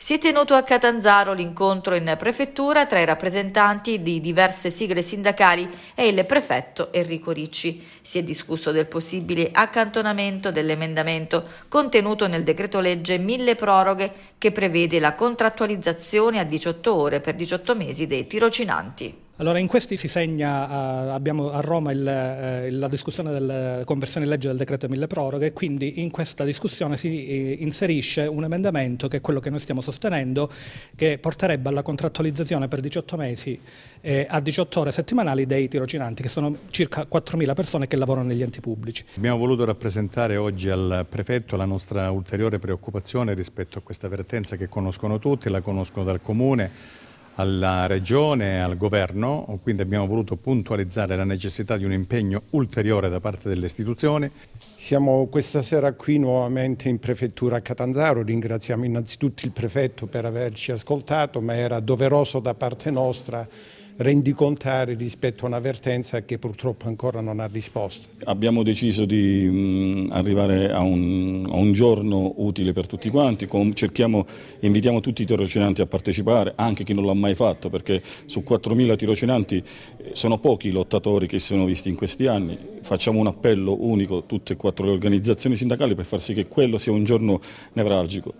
Si è tenuto a Catanzaro l'incontro in prefettura tra i rappresentanti di diverse sigle sindacali e il prefetto Enrico Ricci. Si è discusso del possibile accantonamento dell'emendamento contenuto nel decreto legge mille proroghe che prevede la contrattualizzazione a 18 ore per 18 mesi dei tirocinanti. Allora, in questi si segna, eh, abbiamo a Roma il, eh, la discussione della eh, conversione in legge del decreto mille proroghe quindi in questa discussione si inserisce un emendamento che è quello che noi stiamo sostenendo che porterebbe alla contrattualizzazione per 18 mesi eh, a 18 ore settimanali dei tirocinanti che sono circa 4.000 persone che lavorano negli enti pubblici. Abbiamo voluto rappresentare oggi al Prefetto la nostra ulteriore preoccupazione rispetto a questa vertenza che conoscono tutti, la conoscono dal Comune, alla Regione e al Governo, quindi abbiamo voluto puntualizzare la necessità di un impegno ulteriore da parte delle istituzioni. Siamo questa sera qui nuovamente in Prefettura a Catanzaro, ringraziamo innanzitutto il Prefetto per averci ascoltato, ma era doveroso da parte nostra rendicontare rispetto a un'avvertenza che purtroppo ancora non ha risposto. Abbiamo deciso di mm, arrivare a un, a un giorno utile per tutti quanti, cerchiamo, invitiamo tutti i tirocinanti a partecipare, anche chi non l'ha mai fatto, perché su 4.000 tirocinanti eh, sono pochi i lottatori che si sono visti in questi anni, facciamo un appello unico tutte e quattro le organizzazioni sindacali per far sì che quello sia un giorno nevralgico.